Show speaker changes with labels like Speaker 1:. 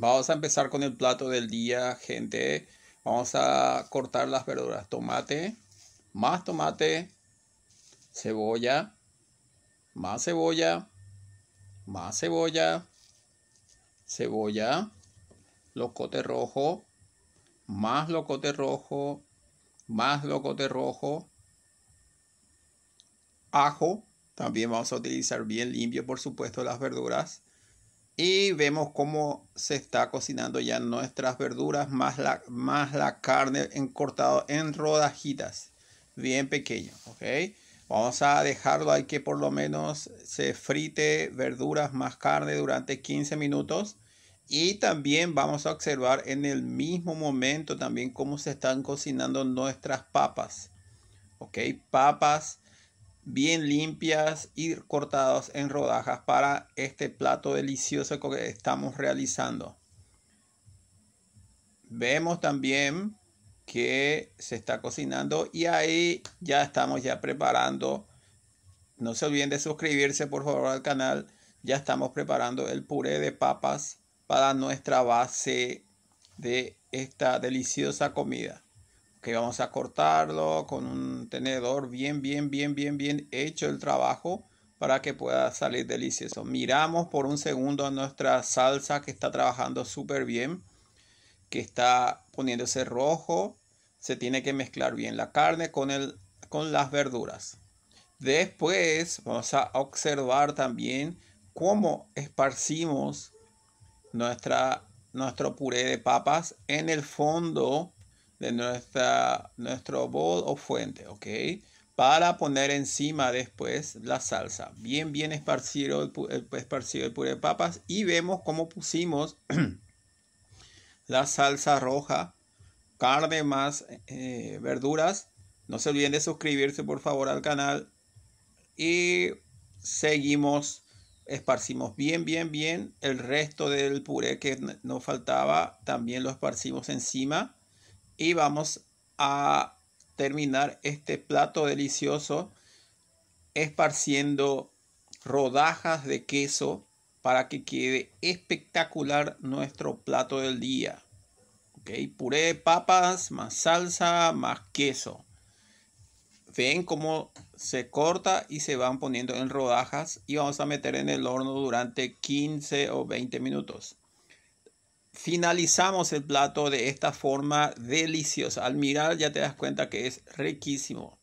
Speaker 1: Vamos a empezar con el plato del día, gente. Vamos a cortar las verduras. Tomate, más tomate, cebolla, más cebolla, más cebolla, cebolla, locote rojo, más locote rojo, más locote rojo, ajo. También vamos a utilizar bien limpio, por supuesto, las verduras. Y vemos cómo se está cocinando ya nuestras verduras más la, más la carne en cortado en rodajitas, bien pequeño, ¿ok? Vamos a dejarlo ahí que por lo menos se frite verduras más carne durante 15 minutos. Y también vamos a observar en el mismo momento también cómo se están cocinando nuestras papas. Ok, papas bien limpias y cortadas en rodajas para este plato delicioso que estamos realizando. Vemos también que se está cocinando y ahí ya estamos ya preparando. No se olviden de suscribirse por favor al canal. Ya estamos preparando el puré de papas para nuestra base de esta deliciosa comida vamos a cortarlo con un tenedor bien, bien, bien, bien, bien hecho el trabajo para que pueda salir delicioso. Miramos por un segundo nuestra salsa que está trabajando súper bien, que está poniéndose rojo. Se tiene que mezclar bien la carne con, el, con las verduras. Después vamos a observar también cómo esparcimos nuestra, nuestro puré de papas en el fondo de nuestra, nuestro bol o fuente, ¿ok? Para poner encima después la salsa. Bien, bien esparcido el, eh, puré de papas. Y vemos cómo pusimos la salsa roja, carne más eh, verduras. No se olviden de suscribirse por favor al canal. Y seguimos, esparcimos bien, bien, bien el resto del puré que nos faltaba. También lo esparcimos encima y vamos a terminar este plato delicioso esparciendo rodajas de queso para que quede espectacular nuestro plato del día. ¿Ok? Puré de papas, más salsa, más queso. Ven cómo se corta y se van poniendo en rodajas y vamos a meter en el horno durante 15 o 20 minutos. Finalizamos el plato de esta forma deliciosa. Al mirar ya te das cuenta que es riquísimo.